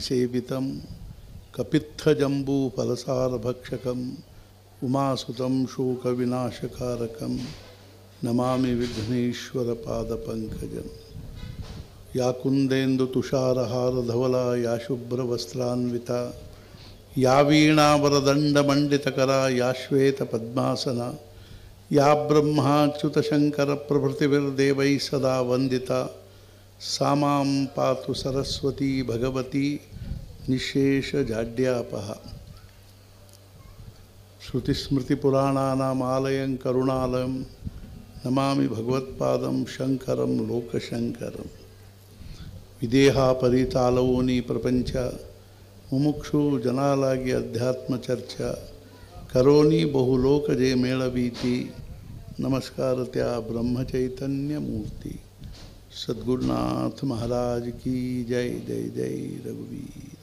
विसेवितं कपित्थजम्बूफलसारभक्षकम् उमासुतं शोकविनाशकारकं नमामि विघ्नेश्वरपादपङ्कजं या कुन्देन्दुतुषारहारधवला या शुभ्रवस्त्रान्विता या वीणावरदण्डमण्डितकरा या श्वेतपद्मासना या ब्रह्माच्युतशंकर प्रभृतिर्देव सदा वन्दिता सामां पातु सरस्वती भगवती निःशेषजाड्यापः श्रुतिस्मृतिपुराणानामालयं करुणालयं नमामि भगवत्पादं शङ्करं लोकशङ्करं विदेहापरितालवोनि प्रपञ्च मुमुक्षुजनालागि अध्यात्मचर्चा करोनि बहुलोकजे मेळवीति नमस्कारत्या ब्रह्मचैतन्यमूर्ति सदगुरुनाथ महाराज की जय जय जय रघुवीर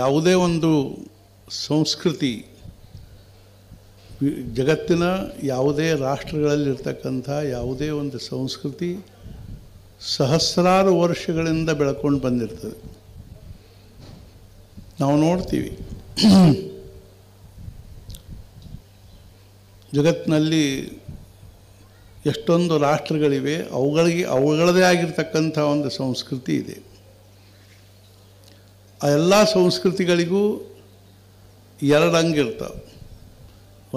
ಯಾವುದೇ ಒಂದು ಸಂಸ್ಕೃತಿ ಜಗತ್ತಿನ ಯಾವುದೇ ರಾಷ್ಟ್ರಗಳಲ್ಲಿರ್ತಕ್ಕಂಥ ಯಾವುದೇ ಒಂದು ಸಂಸ್ಕೃತಿ ಸಹಸ್ರಾರು ವರ್ಷಗಳಿಂದ ಬೆಳ್ಕೊಂಡು ಬಂದಿರ್ತದೆ ನಾವು ನೋಡ್ತೀವಿ ಜಗತ್ತಿನಲ್ಲಿ ಎಷ್ಟೊಂದು ರಾಷ್ಟ್ರಗಳಿವೆ ಅವುಗಳಿಗೆ ಅವುಗಳದೇ ಆಗಿರ್ತಕ್ಕಂಥ ಒಂದು ಸಂಸ್ಕೃತಿ ಇದೆ ಆ ಎಲ್ಲ ಸಂಸ್ಕೃತಿಗಳಿಗೂ ಎರಡು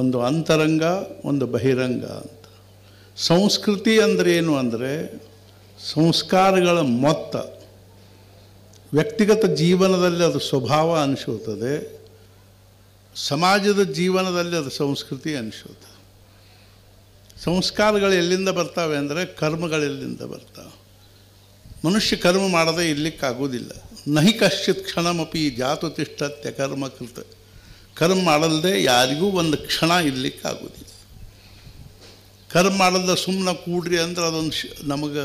ಒಂದು ಅಂತರಂಗ ಒಂದು ಬಹಿರಂಗ ಅಂತ ಸಂಸ್ಕೃತಿ ಅಂದರೆ ಏನು ಅಂದರೆ ಸಂಸ್ಕಾರಗಳ ಮೊತ್ತ ವ್ಯಕ್ತಿಗತ ಜೀವನದಲ್ಲಿ ಅದು ಸ್ವಭಾವ ಅನಿಸುತ್ತದೆ ಸಮಾಜದ ಜೀವನದಲ್ಲಿ ಅದು ಸಂಸ್ಕೃತಿ ಅನಿಸುತ್ತದೆ ಸಂಸ್ಕಾರಗಳು ಎಲ್ಲಿಂದ ಬರ್ತಾವೆ ಅಂದರೆ ಕರ್ಮಗಳೆಲ್ಲಿಂದ ಬರ್ತಾವೆ ಮನುಷ್ಯ ಕರ್ಮ ಮಾಡದೆ ಇರಲಿಕ್ಕಾಗೋದಿಲ್ಲ ನಹಿ ಕಶ್ಚಿತ್ ಕ್ಷಣಮಪಿ ಜಾತು ತಿಷ್ಟತ್ಯ ಕರ್ಮ ಕೃತ ಕರ್ಮ ಮಾಡಲ್ದೆ ಯಾರಿಗೂ ಒಂದು ಕ್ಷಣ ಇರಲಿಕ್ಕಾಗೋದಿಲ್ಲ ಕರ್ಮ ಮಾಡಲ್ದ ಸುಮ್ಮನೆ ಕೂಡ್ರಿ ಅಂದ್ರೆ ಅದೊಂದು ಶಿ ನಮಗೆ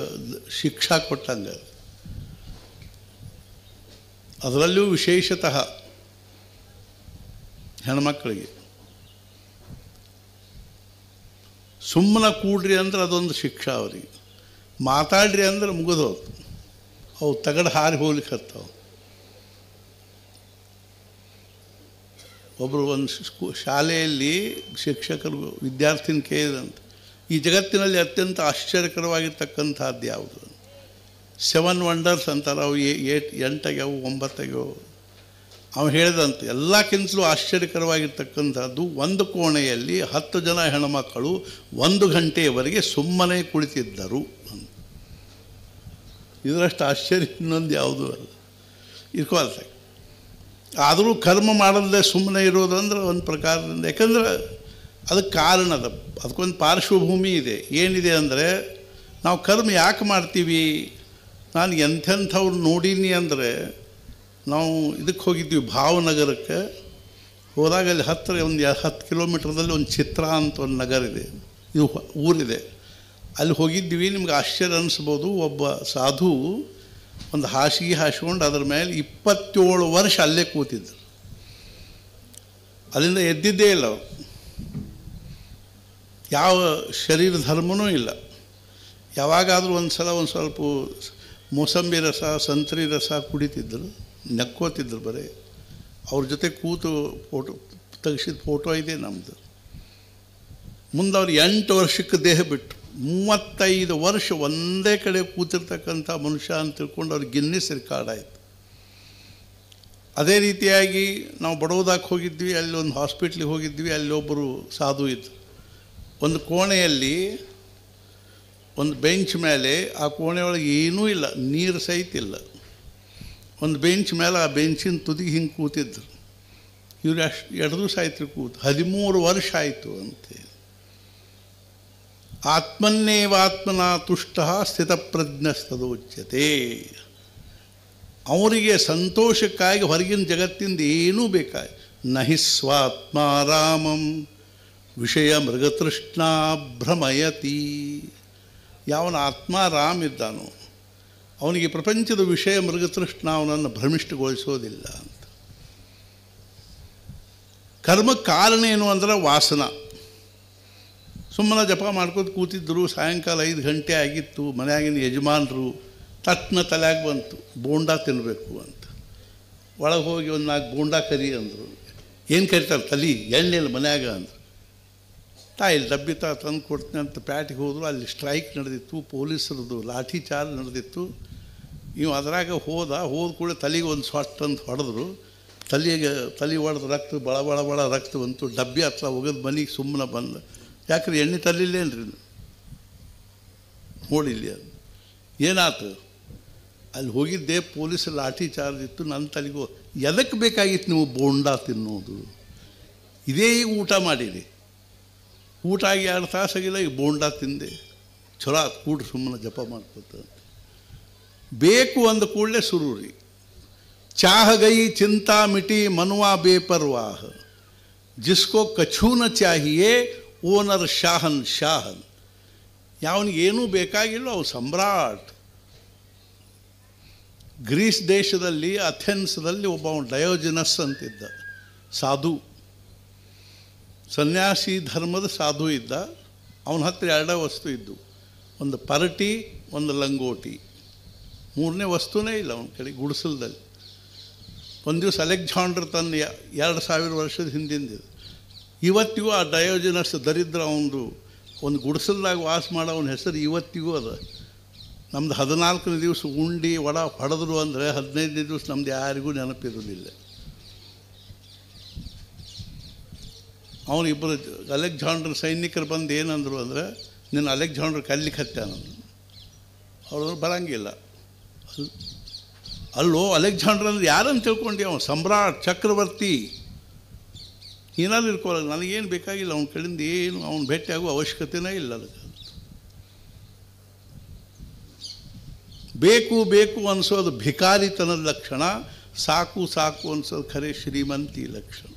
ಶಿಕ್ಷಾ ಕೊಟ್ಟಂಗೆ ಅದರಲ್ಲೂ ವಿಶೇಷತಃ ಹೆಣ್ಮಕ್ಕಳಿಗೆ ಸುಮ್ಮನೆ ಕೂಡ್ರಿ ಅಂದ್ರೆ ಅದೊಂದು ಶಿಕ್ಷಾ ಅವರಿಗೆ ಮಾತಾಡ್ರಿ ಅಂದ್ರೆ ಮುಗಿದೋದು ಅವು ತಗಡು ಹಾರಿ ಹೋಗ್ಲಿಕ್ಕೆ ಹತ್ತವು ಒಬ್ಬರು ಒಂದು ಸ್ಕೂ ಶಾಲೆಯಲ್ಲಿ ಶಿಕ್ಷಕರು ವಿದ್ಯಾರ್ಥಿನ ಕೇಳಿದಂತೆ ಈ ಜಗತ್ತಿನಲ್ಲಿ ಅತ್ಯಂತ ಆಶ್ಚರ್ಯಕರವಾಗಿರ್ತಕ್ಕಂಥದ್ದು ಯಾವುದು ಸೆವೆನ್ ವಂಡರ್ಸ್ ಅಂತಾರೆ ಅವು ಏಟ್ ಎಂಟಾಗ್ಯಾವು ಒಂಬತ್ತಾಗ್ಯಾವು ಅವ್ನು ಹೇಳಿದಂತೆ ಎಲ್ಲಕ್ಕಿಂತಲೂ ಆಶ್ಚರ್ಯಕರವಾಗಿರ್ತಕ್ಕಂಥದ್ದು ಒಂದು ಕೋಣೆಯಲ್ಲಿ ಹತ್ತು ಜನ ಹೆಣ್ಮಕ್ಕಳು ಒಂದು ಗಂಟೆಯವರೆಗೆ ಸುಮ್ಮನೆ ಕುಳಿತಿದ್ದರು ಅಂತ ಇದರಷ್ಟು ಆಶ್ಚರ್ಯ ಇನ್ನೊಂದು ಯಾವುದೂ ಅಲ್ಲ ಇರ್ಕೋಲ್ಸ ಆದರೂ ಕರ್ಮ ಮಾಡಲ್ಲದೆ ಸುಮ್ಮನೆ ಇರೋದಂದ್ರೆ ಒಂದು ಪ್ರಕಾರದಿಂದ ಯಾಕಂದ್ರೆ ಅದಕ್ಕೆ ಕಾರಣ ಕಾರಣದ ಅದಕ್ಕೊಂದು ಪಾರ್ಶ್ವಭೂಮಿ ಇದೆ ಏನಿದೆ ಅಂದರೆ ನಾವು ಕರ್ಮ ಯಾಕೆ ಮಾಡ್ತೀವಿ ನಾನು ಎಂಥೆಂಥವ್ರು ನೋಡೀನಿ ಅಂದರೆ ನಾವು ಇದಕ್ಕೆ ಹೋಗಿದ್ವಿ ಭಾವನಗರಕ್ಕೆ ಹೋದಾಗ ಅಲ್ಲಿ ಹತ್ತಿರ ಒಂದು ಹತ್ತು ಕಿಲೋಮೀಟ್ರದಲ್ಲಿ ಒಂದು ಚಿತ್ರ ಅಂತ ಒಂದು ನಗರ ಇದೆ ಇದು ಊರಿದೆ ಅಲ್ಲಿ ಹೋಗಿದ್ದೀವಿ ನಿಮ್ಗೆ ಆಶ್ಚರ್ಯ ಅನ್ನಿಸ್ಬೋದು ಒಬ್ಬ ಸಾಧು ಒಂದು ಹಾಸಿಗೆ ಹಾಸ್ಕೊಂಡು ಅದ್ರ ಮೇಲೆ ಇಪ್ಪತ್ತೇಳು ವರ್ಷ ಅಲ್ಲೇ ಕೂತಿದ್ದರು ಅಲ್ಲಿಂದ ಎದ್ದಿದ್ದೇ ಇಲ್ಲ ಅವರು ಯಾವ ಶರೀರ ಧರ್ಮನೂ ಇಲ್ಲ ಯಾವಾಗಾದರೂ ಒಂದು ಸಲ ಒಂದು ಸ್ವಲ್ಪ ಮೋಸಂಬಿ ರಸ ಸಂತ್ರಿ ರಸ ಕುಡಿತಿದ್ದರು ನಕ್ಕೋತಿದ್ರು ಬರೀ ಅವ್ರ ಜೊತೆ ಕೂತು ಫೋಟೋ ತೆಗೆಸಿದ ಫೋಟೋ ಇದೆ ನಮ್ಮದು ಮುಂದೆ ಅವ್ರು ಎಂಟು ವರ್ಷಕ್ಕೆ ದೇಹ ಬಿಟ್ಟು ಮೂವತ್ತೈದು ವರ್ಷ ಒಂದೇ ಕಡೆ ಕೂತಿರ್ತಕ್ಕಂಥ ಮನುಷ್ಯ ಅಂತ ತಿಳ್ಕೊಂಡು ಅವ್ರಿಗೆ ಗಿನ್ನಿಸ್ ರೆಕಾರ್ಡ್ ಆಯಿತು ಅದೇ ರೀತಿಯಾಗಿ ನಾವು ಬಡೋದಾಗೆ ಹೋಗಿದ್ವಿ ಅಲ್ಲಿ ಒಂದು ಹಾಸ್ಪಿಟ್ಲಿಗೆ ಹೋಗಿದ್ವಿ ಅಲ್ಲಿ ಒಬ್ಬರು ಸಾಧು ಇತ್ತು ಒಂದು ಕೋಣೆಯಲ್ಲಿ ಒಂದು ಬೆಂಚ್ ಮೇಲೆ ಆ ಕೋಣೆಯೊಳಗೆ ಏನೂ ಇಲ್ಲ ನೀರು ಸಹಿತ ಇಲ್ಲ ಒಂದು ಬೆಂಚ್ ಮೇಲೆ ಆ ಬೆಂಚಿನ ತುದಿಗೆ ಹಿಂಗೆ ಕೂತಿದ್ರು ಇವ್ರು ಅಷ್ಟು ಎರಡು ದಿವಸ ಆಯ್ತು ಕೂತು ಹದಿಮೂರು ವರ್ಷ ಆಯಿತು ಅಂತೇಳಿ ಆತ್ಮನ್ನೇವಾತ್ಮನ ತುಷ್ಟ ಸ್ಥಿತಪ್ರಜ್ಞಸ್ತದೋಚ್ಯತೆ ಅವರಿಗೆ ಸಂತೋಷಕ್ಕಾಗಿ ಹೊರಗಿನ ಜಗತ್ತಿಂದ ಏನೂ ಬೇಕಾಗಿ ನಹಿ ಸ್ವಾತ್ಮಾರಾಮಂ ವಿಷಯ ಮೃಗತೃಷ್ಣಾ ಭ್ರಮಯತಿ ಯಾವನ ಆತ್ಮ ರಾಮ್ ಇದ್ದಾನೋ ಅವನಿಗೆ ಪ್ರಪಂಚದ ವಿಷಯ ಮೃಗತೃಷ್ಣ ಅವನನ್ನು ಭ್ರಮಿಷ್ಠಗೊಳಿಸೋದಿಲ್ಲ ಅಂತ ಕರ್ಮ ಕಾರಣ ಏನು ಅಂದರೆ ವಾಸನ ಸುಮ್ಮನೆ ಜಪ ಮಾಡ್ಕೋದು ಕೂತಿದ್ದರು ಸಾಯಂಕಾಲ ಐದು ಗಂಟೆ ಆಗಿತ್ತು ಮನೆಯಾಗಿನ ಯಜಮಾನರು ತತ್ನ ತಲೆಯಾಗಿ ಬಂತು ಬೋಂಡ ತಿನ್ನಬೇಕು ಅಂತ ಒಳಗೆ ಹೋಗಿ ಒಂದು ನಾಲ್ಕು ಬೋಂಡ ಕರಿ ಅಂದರು ಏನು ಕರಿತಾರೆ ತಲೆ ಎಣ್ಣೆಲ್ಲ ಮನ್ಯಾಗ ಅಂದರು ಇಲ್ಲಿ ಡಬ್ಬಿ ತಾ ತಂದು ಕೊಡ್ತೀನಿ ಅಂತ ಪ್ಯಾಟಿಗೆ ಹೋದ್ರು ಅಲ್ಲಿ ಸ್ಟ್ರೈಕ್ ನಡೆದಿತ್ತು ಪೊಲೀಸರದ್ದು ಲಾಠಿ ಚಾರ್ಜ್ ನಡೆದಿತ್ತು ನೀವು ಅದರಾಗ ಹೋದ ಹೋದ ಕೂಡ ತಲೆಗೆ ಒಂದು ಸ್ವಾಟ್ ಅಂತ ಹೊಡೆದ್ರು ತಲೆಗೆ ತಲೆ ಹೊಡೆದ ರಕ್ತ ಬಳ ಬಳ ಬಳ ರಕ್ತ ಬಂತು ಡಬ್ಬಿ ಹತ್ರ ಒಗದು ಮನೆಗೆ ಸುಮ್ಮನೆ ಬಂದ ಯಾಕ್ರಿ ಎಣ್ಣೆ ತಲಿಲ್ಲೇನ್ರಿ ನೋಡಿಲ್ಲ ಅದು ಏನಾಯ್ತು ಅಲ್ಲಿ ಹೋಗಿದ್ದೆ ಪೊಲೀಸ್ ಲಾಠಿ ಚಾರ್ಜ್ ಇತ್ತು ನನ್ನ ತಲೆಗೂ ಎದಕ್ಕೆ ಬೇಕಾಗಿತ್ತು ನೀವು ಬೋಂಡ ತಿನ್ನೋದು ಇದೇ ಈಗ ಊಟ ಮಾಡಿರಿ ಊಟ ಆಗಿ ಎರಡು ತಾಸಾಗಿಲ್ಲ ಈ ಬೋಂಡ ತಿಂದೆ ಚಲೋ ಕೂಡ್ರಿ ಸುಮ್ಮನೆ ಜಪ ಮಾಡ್ಕೊತ ಬೇಕು ಅಂದ ಕೂಡಲೇ ಸುರೂರಿ ಚಾಹಗೈ ಚಿಂತಾ ಮಿಟಿ ಮನುವಾ ಬೇಪರ್ವಾಹ ಜಿಸ್ಕೋ ಕಛೂನ ಚಾಹಿಯೇ ಓನರ್ ಶಾಹನ್ ಶಾಹನ್ ಯಾವನಿಗೆ ಏನೂ ಬೇಕಾಗಿಲ್ಲ ಅವು ಸಮ್ರಾಟ್ ಗ್ರೀಸ್ ದೇಶದಲ್ಲಿ ಅಥೆನ್ಸ್ದಲ್ಲಿ ಒಬ್ಬ ಡಯೋಜಿನಸ್ ಅಂತಿದ್ದ ಸಾಧು ಸನ್ಯಾಸಿ ಧರ್ಮದ ಸಾಧು ಇದ್ದ ಅವನ ಹತ್ತಿರ ಎರಡೇ ವಸ್ತು ಇದ್ದು ಒಂದು ಪರಟಿ ಒಂದು ಲಂಗೋಟಿ ಮೂರನೇ ವಸ್ತುನೇ ಇಲ್ಲ ಅವನ ಕಡೆ ಗುಡಿಸಲ್ದಲ್ಲಿ ಒಂದು ದಿವಸ ಅಲೆಕ್ಸಾಂಡ್ರ್ ತನ್ನ ಎರಡು ಸಾವಿರ ವರ್ಷದ ಹಿಂದಿಂದಿದೆ ಇವತ್ತಿಗೂ ಆ ಡಯೋಜನಸ್ ದರಿದ್ರ ಅವನು ಒಂದು ಗುಡಿಸಲ್ದಾಗ ವಾಸ ಮಾಡೋ ಅವನ ಹೆಸರು ಇವತ್ತಿಗೂ ಅದ ನಮ್ಮದು ಹದಿನಾಲ್ಕನೇ ದಿವಸ ಉಂಡಿ ಒಡ ಹೊಡೆದ್ರು ಅಂದರೆ ಹದಿನೈದನೇ ದಿವಸ ನಮ್ದು ಯಾರಿಗೂ ನೆನಪಿರೋದಿಲ್ಲ ಅವನಿಬ್ಬರು ಅಲೆಕ್ಸಾಂಡ್ರ್ ಸೈನಿಕರು ಬಂದು ಏನಂದರು ಅಂದರೆ ನಿನ್ನ ಅಲೆಕ್ಸಾಂಡ್ರ್ ಕಲ್ಲಿಕ್ಕೆ ಹತ್ತಾನಂದ್ರು ಅವ್ರವ್ರು ಬರಂಗಿಲ್ಲ ಅಲ್ಲೋ ಅಲೆಕ್ಸಾಂಡ್ರ್ ಅಂದ್ರೆ ಯಾರನ್ನು ತಿಳ್ಕೊಂಡು ಅವನು ಸಮ್ರಾಟ್ ಚಕ್ರವರ್ತಿ ಏನಾದ್ರು ಇರ್ಕೊಳಲ್ಲ ನನಗೇನು ಬೇಕಾಗಿಲ್ಲ ಅವನ ಕಡೆಯಿಂದ ಏನು ಅವನು ಭೇಟಿಯಾಗುವ ಅವಶ್ಯಕತೆನೇ ಇಲ್ಲ ಅದಕ್ಕೆ ಬೇಕು ಬೇಕು ಅನಿಸೋದು ಭಿಕಾರಿತನದ ಲಕ್ಷಣ ಸಾಕು ಸಾಕು ಅನಿಸೋದು ಖರೆ ಶ್ರೀಮಂತಿ ಲಕ್ಷಣ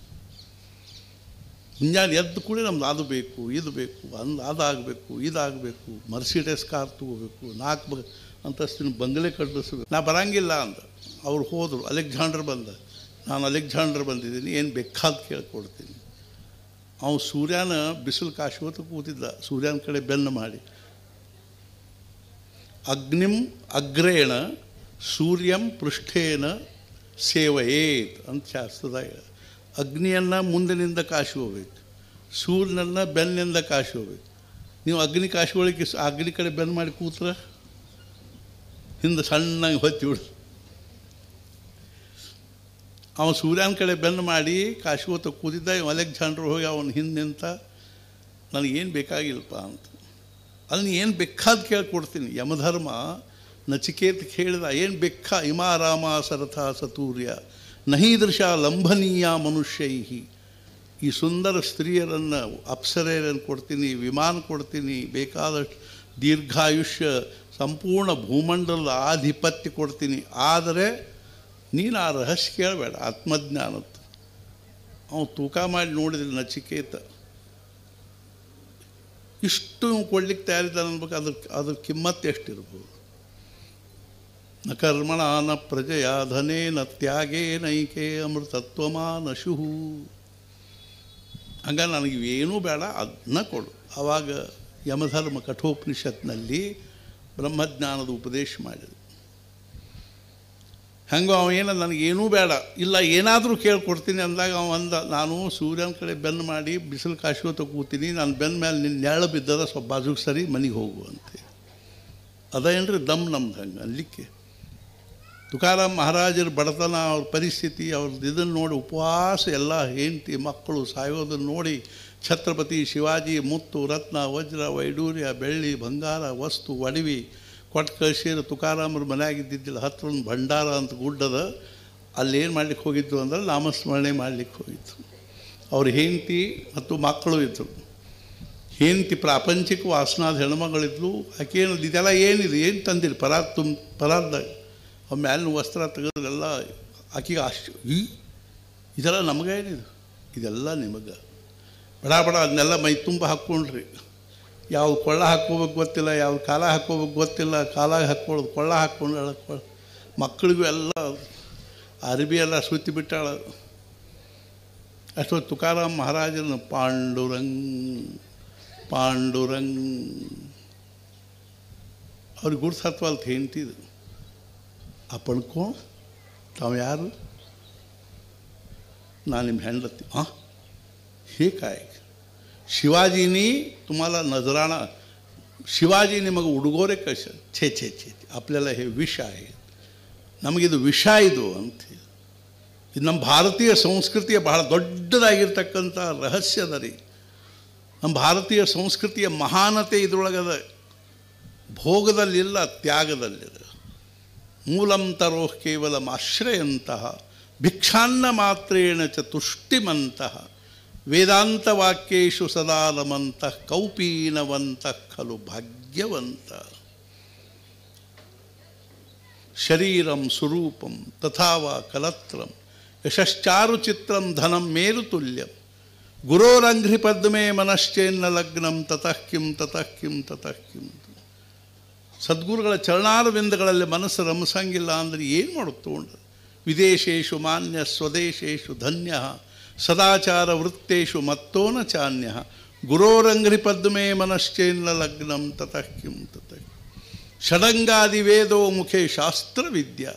ಮುಂಜಾನೆ ಎದ್ದು ಕೂಡ ನಮ್ದು ಅದು ಬೇಕು ಇದು ಬೇಕು ಅಂದು ಅದಾಗಬೇಕು ಇದಾಗಬೇಕು ಮರ್ಸಿಡೆಸ್ ಕಾರ್ ತಗೋಬೇಕು ನಾಲ್ಕು ಬ ಅಂತಸ್ತಿನ ಬಂಗಲೆ ಕಟ್ಟಿಸ್ಬೇಕು ನಾ ಬರಂಗಿಲ್ಲ ಅಂದ ಅವ್ರು ಹೋದರು ಅಲೆಕ್ಸಾಂಡ್ರ್ ಬಂದ ನಾನು ಅಲೆಕ್ಸಾಂಡ್ರ್ ಬಂದಿದ್ದೀನಿ ಏನು ಬೇಕಾದ ಕೇಳ್ಕೊಡ್ತೀನಿ ಅವನು ಸೂರ್ಯನ ಬಿಸಿಲು ಕಾಶುವತ ಕೂತಿದ್ದ ಸೂರ್ಯನ ಕಡೆ ಬೆನ್ನು ಮಾಡಿ ಅಗ್ನಿಂ ಅಗ್ರೇಣ ಸೂರ್ಯಂ ಪೃಷ್ಠೇನ ಸೇವೆಯೇತ್ ಅಂತ ಶಾಸ್ತ್ರದಾಗ ಅಗ್ನಿಯನ್ನು ಮುಂದಿನಿಂದ ಕಾಶಿ ಹೋಗ್ಬೇಕು ಸೂರ್ಯನನ್ನು ಬೆನ್ನಿಂದ ಕಾಶಿ ಹೋಗ್ಬೇಕು ನೀವು ಅಗ್ನಿ ಕಾಶಿ ಒಳಗೆ ಅಗ್ನಿ ಕಡೆ ಬೆನ್ನು ಮಾಡಿ ಕೂತ್ರ ಹಿಂದೆ ಸಣ್ಣಗೆ ಹೊತ್ತಿ ಬಿಡು ಅವ ಸೂರ್ಯನ ಕಡೆ ಬೆನ್ನು ಮಾಡಿ ಕಾಶಿ ಹೊತ್ತ ಕೂತಿದ್ದ ಅಲೆಕ್ಸಾಂಡ್ರ್ ಹೋಗಿ ಅವನು ಹಿಂದೆ ನಿಂತ ನನಗೇನು ಬೇಕಾಗಿಲ್ಲಪ್ಪ ಅಂತ ಅಲ್ಲಿ ಏನು ಬೇಕಾದ ಕೇಳ್ಕೊಡ್ತೀನಿ ಯಮಧರ್ಮ ನಚಿಕೇತ ಕೇಳಿದ ಏನು ಬೆಕ್ಕ ಇಮಾರಾಮ ಸರಥ ಸತೂರ್ಯ ನಹೀದೃಶ ಲಂಭನೀಯ ಮನುಷ್ಯೈಹಿ ಈ ಸುಂದರ ಸ್ತ್ರೀಯರನ್ನು ಅಪ್ಸರೆಯರನ್ನು ಕೊಡ್ತೀನಿ ವಿಮಾನ ಕೊಡ್ತೀನಿ ಬೇಕಾದಷ್ಟು ದೀರ್ಘಾಯುಷ್ಯ ಸಂಪೂರ್ಣ ಭೂಮಂಡಲದ ಆಧಿಪತ್ಯ ಕೊಡ್ತೀನಿ ಆದರೆ ನೀನು ಆ ರಹಸ್ಯ ಕೇಳಬೇಡ ಆತ್ಮಜ್ಞಾನದ್ದು ಅವನು ತೂಕ ಮಾಡಿ ನೋಡಿದ್ರೆ ನಚಿಕೇತ ಇಷ್ಟು ಕೊಡ್ಲಿಕ್ಕೆ ತಯಾರಿದ್ದಾನೆ ಅನ್ಬೇಕು ಅದ್ರ ಅದ್ರ ಕಿಮ್ಮತ್ತು ಎಷ್ಟಿರ್ಬೋದು ನ ಕರ್ಮಣ ನ ಪ್ರಜೆಯ ನೈಕೆ ಅಮೃತತ್ವಮ ನಶುಹು ಹಂಗ ನನಗೆ ಏನೂ ಬೇಡ ಅದನ್ನ ಕೊಡು ಆವಾಗ ಯಮಧರ್ಮ ಕಠೋಪನಿಷತ್ನಲ್ಲಿ ಬ್ರಹ್ಮಜ್ಞಾನದ ಉಪದೇಶ ಮಾಡಿದೆ ಹಂಗೋ ಅವೇನ ನನಗೇನೂ ಬೇಡ ಇಲ್ಲ ಏನಾದರೂ ಕೇಳ್ಕೊಡ್ತೀನಿ ಅಂದಾಗ ಅವ ಅಂದ ನಾನು ಸೂರ್ಯನ ಕಡೆ ಬೆನ್ನು ಮಾಡಿ ಬಿಸಿಲು ಕಾಶ್ಕೋತ ಕೂತೀನಿ ನಾನು ಬೆನ್ನ ಮೇಲೆ ನಿನ್ನ ನೆರಳು ಬಿದ್ದದ ಸ್ವಲ್ಪ ಬಾಜುಗೆ ಸರಿ ಮನೆಗೆ ಹೋಗುವಂತೆ ಏನು ರೀ ದಮ್ ನಮ್ದು ಹಂಗೆ ಅನ್ಲಿಕ್ಕೆ ತುಕಾರಾಮ್ ಮಹಾರಾಜರ ಬಡತನ ಅವ್ರ ಪರಿಸ್ಥಿತಿ ಅವ್ರದ್ದು ಇದನ್ನು ನೋಡಿ ಉಪವಾಸ ಎಲ್ಲ ಹೆಂಡತಿ ಮಕ್ಕಳು ಸಾಯೋದನ್ನು ನೋಡಿ ಛತ್ರಪತಿ ಶಿವಾಜಿ ಮುತ್ತು ರತ್ನ ವಜ್ರ ವೈಡೂರ್ಯ ಬೆಳ್ಳಿ ಬಂಗಾರ ವಸ್ತು ಒಡವಿ ಕೊಟ್ಟು ಕಳಿಸಿರೋ ತುಕಾರಾಮರ ಮನೆಯಾಗಿದ್ದಿದ್ದಿಲ್ಲ ಹತ್ರ ಒಂದು ಭಂಡಾರ ಅಂತ ಗುಡ್ಡದ ಏನು ಮಾಡ್ಲಿಕ್ಕೆ ಹೋಗಿದ್ದು ಅಂದ್ರೆ ನಾಮಸ್ಮರಣೆ ಮಾಡಲಿಕ್ಕೆ ಹೋಗಿತ್ತು ಅವ್ರ ಹೆಂಡತಿ ಮತ್ತು ಮಕ್ಕಳು ಇದ್ದರು ಹೆಂಡತಿ ಪ್ರಾಪಂಚಿಕ ವಾಸನಾದ ಹೆಣ್ಮಗಳಿದ್ಲು ಆಕೆ ಇದೆಲ್ಲ ಏನಿದೆ ಏನು ತಂದಿಲ್ಲ ಪರಾರ್ ತುಂಬ ಪರಾರ್ದಾಗ ಅವ್ರ ಮ್ಯಾಲಿನ ವಸ್ತ್ರ ತೆಗೆದೆಲ್ಲ ಆಕಿಗೆ ಅಷ್ಟು ಈ ಇದೆಲ್ಲ ನಮಗೆ ಏನಿದು ಇದೆಲ್ಲ ನಿಮಗೆ ಬಡ ಬಡ ಅದನ್ನೆಲ್ಲ ಮೈ ತುಂಬ ಹಾಕ್ಕೊಂಡ್ರಿ ಯಾವ ಕೊಳ್ಳ ಹಾಕ್ಕೋಬೇಕು ಗೊತ್ತಿಲ್ಲ ಯಾವ ಕಾಲ ಹಾಕ್ಕೋಬೇಕು ಗೊತ್ತಿಲ್ಲ ಕಾಲ ಹಾಕ್ಕೊಳ್ಳೋದು ಕೊಳ್ಳ ಹಾಕ್ಕೊಂಡು ಮಕ್ಕಳಿಗೂ ಎಲ್ಲ ಅರಬಿ ಎಲ್ಲ ಸುತ್ತಿ ಬಿಟ್ಟಾಳ ಅಷ್ಟೊತ್ತು ತುಕಾರಾಮ್ ಮಹಾರಾಜನ ಪಾಂಡುರಂಗ್ ಪಾಂಡುರಂಗ್ ಅವ್ರಿಗೆ ಗುಡ್ಸತ್ವ ಅಂತ आपण कोण यार ना हे काय शिवाजीनी तुम्हाला नजराणा शिवाजी निमग उडगोरे कश छे छे छे आपल्याला हे विष आहे नमगि विष इथे न भारतीय संस्कृती बह दोडद्यात रहस्यधरी न भारतीय संस्कृती महानते इगद भोगदल त्या त्यागदल ಮೂಲಂ ತರೋ ಕೇವಲ ಆಶ್ರಯಂತಹ ಭಿಕ್ಷಾನ್ನ ಮಾತ್ರೇಣ ಚ ತುಷ್ಟಿಮಂತಹ ವೇದಾಂತವಾಕ್ಯು ಸದಾ ರಮಂತಃ ಕೌಪೀನವಂತಃ ಖಲು ಭಾಗ್ಯವಂತ ಶರೀರಂ ಸ್ವರೂಪಂ ತಥಾವ ಕಲತ್ರಂ ಯಶಶ್ಚಾರುಚಿತ್ರಂ ಧನಂ ಮೇರುತುಲ್ಯಂ ಗುರೋರಂಘ್ರಿಪದ್ಮೇ ಮನಶ್ಚೇನ್ನ ಲಗ್ನಂ ತತಃ ಕಿಂ ತತಃ ಕಿಂ ತತಃ ಕಿಂ ಸದ್ಗುರುಗಳ ಚರಣಾರವಿಂದಗಳಲ್ಲಿ ಮನಸ್ಸು ರಮಸಂಗಿಲ್ಲ ಅಂದರೆ ಏನು ಮಾಡೋದು ತೊಗೊಂಡು ವಿದೇಶೇಶು ಮಾನ್ಯ ಸ್ವದೇಶೇಶು ಧನ್ಯ ಸದಾಚಾರ ವೃತ್ತೇಶು ಮತ್ತೋನ ಚಾನ್ಯ ಗುರೋರಂಗ್ರಿ ಪದ್ಮೇ ಮನಶ್ಚೇನ್ನ ಲಗ್ನಂ ತತಃ ಕಿಂ ತತಃ ಷಡಂಗಾದಿ ವೇದೋ ಮುಖೇ ಶಾಸ್ತ್ರವಿದ್ಯ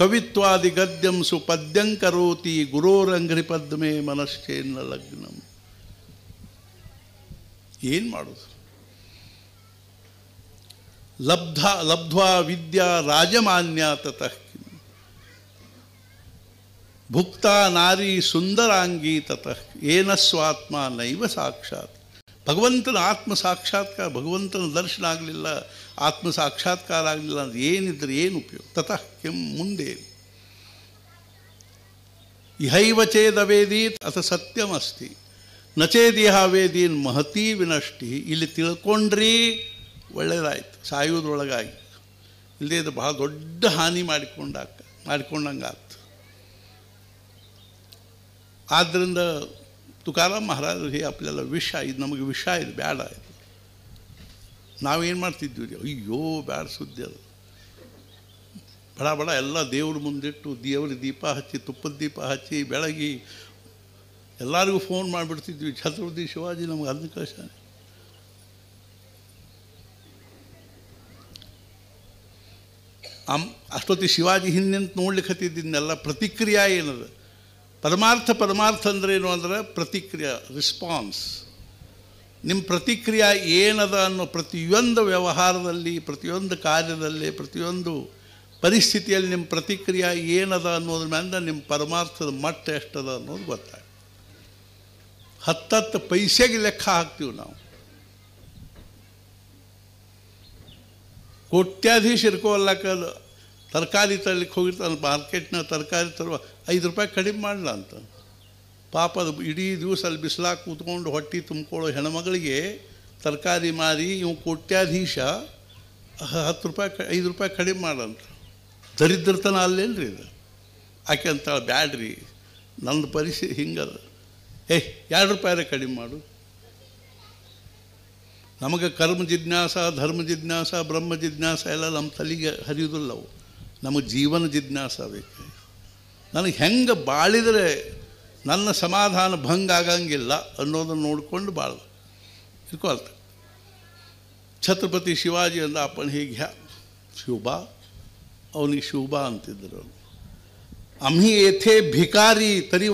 ಕವಿತ್ವಾದಿ ಗದ್ಯಂ ಸುಪದ್ಯಂ ಕರೋತಿ ಗುರೋರಂಗ್ರಿ ಪದ್ಮೇ ಮನಶ್ಚೇನ್ನ ಲಗ್ನಂ ಏನು ಮಾಡೋದು ಲಬ್ಧ ಲಬ್ಧ್ವಾ ವಿದ್ಯಾ ರಾಜಮಾನ್ಯ ತತಃ ಭುಕ್ತ ನಾರಿ ಸುಂದರಾಂಗಿ ತತಃ ಏನ ಸ್ವಾತ್ಮ ನೈವ ಸಾಕ್ಷಾತ್ ಭಗವಂತನ ಆತ್ಮ ಸಾಕ್ಷಾತ್ಕಾರ ಭಗವಂತನ ದರ್ಶನ ಆಗಲಿಲ್ಲ ಆತ್ಮ ಸಾಕ್ಷಾತ್ಕಾರ ಆಗಲಿಲ್ಲ ಅಂದರೆ ಏನಿದ್ರೆ ಏನು ಉಪಯೋಗ ತತಃ ಕೆಂ ಮುಂದೆ ಇಹೈವ ಚೇದವೇದೀತ್ ಅಥ ಸತ್ಯಮಸ್ತಿ ನಚೇದಿಹ ವೇದೀನ್ ಮಹತಿ ವಿನಷ್ಟಿ ಇಲ್ಲಿ ತಿಳ್ಕೊಂಡ್ರಿ ಒಳ್ಳೆಯದಾಯಿತು ಸಾಯುವುದೊಳಗಾಯಿತು ಇಲ್ಲದೇ ಇದು ಬಹಳ ದೊಡ್ಡ ಹಾನಿ ಮಾಡಿಕೊಂಡಾಕ ಮಾಡಿಕೊಂಡಂಗಾಗ್ತು ಆದ್ದರಿಂದ ತುಕಾರಾಮ್ ಮಹಾರಾಜರು ಹೇ ಅಪ್ಲೆಲ್ಲ ವಿಷ ಇದು ನಮಗೆ ವಿಷ ಇದು ಬೇಡ ಇದು ನಾವೇನು ಮಾಡ್ತಿದ್ವಿ ರೀ ಅಯ್ಯೋ ಬ್ಯಾಡ ಸುದ್ದಿ ಅದು ಬಡ ಬಡ ಎಲ್ಲ ದೇವ್ರ ಮುಂದಿಟ್ಟು ದೇವ್ರ ದೀಪ ಹಚ್ಚಿ ತುಪ್ಪದ ದೀಪ ಹಚ್ಚಿ ಬೆಳಗಿ ಎಲ್ಲರಿಗೂ ಫೋನ್ ಮಾಡಿಬಿಡ್ತಿದ್ವಿ ಛತ್ರಪತಿ ಶಿವಾಜಿ ನಮ್ಗೆ ಅದನ್ನ ಅಮ್ ಅಷ್ಟೊತ್ತಿ ಶಿವಾಜಿ ನೋಡ್ಲಿಕ್ಕೆ ನೋಡ್ಲಿಕ್ಕತ್ತಿದ್ದನ್ನೆಲ್ಲ ಪ್ರತಿಕ್ರಿಯೆ ಏನದು ಪರಮಾರ್ಥ ಪರಮಾರ್ಥ ಅಂದ್ರೇನು ಅಂದ್ರೆ ಪ್ರತಿಕ್ರಿಯೆ ರಿಸ್ಪಾನ್ಸ್ ನಿಮ್ಮ ಪ್ರತಿಕ್ರಿಯೆ ಏನದ ಅನ್ನೋ ಪ್ರತಿಯೊಂದು ವ್ಯವಹಾರದಲ್ಲಿ ಪ್ರತಿಯೊಂದು ಕಾರ್ಯದಲ್ಲಿ ಪ್ರತಿಯೊಂದು ಪರಿಸ್ಥಿತಿಯಲ್ಲಿ ನಿಮ್ಮ ಪ್ರತಿಕ್ರಿಯೆ ಏನದ ಅನ್ನೋದ್ರ ಮ್ಯಾಲ ನಿಮ್ಮ ಪರಮಾರ್ಥದ ಮಟ್ಟ ಎಷ್ಟದ ಅನ್ನೋದು ಗೊತ್ತಾಗ ಹತ್ತತ್ತು ಪೈಸೆಗೆ ಲೆಕ್ಕ ಹಾಕ್ತೀವಿ ನಾವು ಕೋಟ್ಯಾಧೀಶರಿಗೂ ಅಲ್ಲ ತರಕಾರಿ ತರಲಿಕ್ಕೆ ಹೋಗಿರ್ತಾನೆ ಮಾರ್ಕೆಟ್ನ ತರಕಾರಿ ತರುವ ಐದು ರೂಪಾಯಿ ಕಡಿಮೆ ಮಾಡಲ ಅಂತ ಪಾಪದ ಇಡೀ ದಿವಸ ಅಲ್ಲಿ ಬಿಸಿಲಾಗಿ ಕೂತ್ಕೊಂಡು ಹೊಟ್ಟೆ ತುಂಬಿಕೊಳ್ಳೋ ಹೆಣ್ಮಗಳಿಗೆ ತರಕಾರಿ ಮಾರಿ ಇವು ಕೋಟ್ಯಾಧೀಶ ಹತ್ತು ರೂಪಾಯಿ ಕ ಐದು ರೂಪಾಯಿ ಕಡಿಮೆ ಮಾಡಂತ ದರಿದ್ರತನ ಅಲ್ಲೇನ್ರಿ ರೀ ಇದು ಆಕೆ ಅಂತ ಬ್ಯಾಡ್ರಿ ನನ್ನ ಪರಿಸ್ಥಿತಿ ಹಿಂಗದ ಏಯ್ ಎರಡು ರೂಪಾಯಿ ಕಡಿಮೆ ಮಾಡು ನಮಗೆ ಕರ್ಮ ಜಿಜ್ಞಾಸ ಧರ್ಮ ಜಿಜ್ಞಾಸ ಬ್ರಹ್ಮ ಜಿಜ್ಞಾಸ ಎಲ್ಲ ನಮ್ಮ ತಲೆಗೆ ಹರಿಯೋದಿಲ್ಲ ಅವು ನಮಗೆ ಜೀವನ ಜಿಜ್ಞಾಸ ಬೇಕು ನನಗೆ ಹೆಂಗೆ ಬಾಳಿದರೆ ನನ್ನ ಸಮಾಧಾನ ಭಂಗ ಆಗಂಗಿಲ್ಲ ಅನ್ನೋದನ್ನು ನೋಡಿಕೊಂಡು ಬಾಳ್ದು ತಿಳ್ಕೊಳ್ತ ಛತ್ರಪತಿ ಶಿವಾಜಿ ಅಂದ ಅಪ್ಪನ ಹೀಗೆ ಹ್ಯಾ ಶುಭಾ ಅವನಿಗೆ ಶಿವಬಾ ಅಂತಿದ್ದರು ಅವನು ಅಮಿ ಏಥೇ ಭಿಕಾರಿ ತರಿ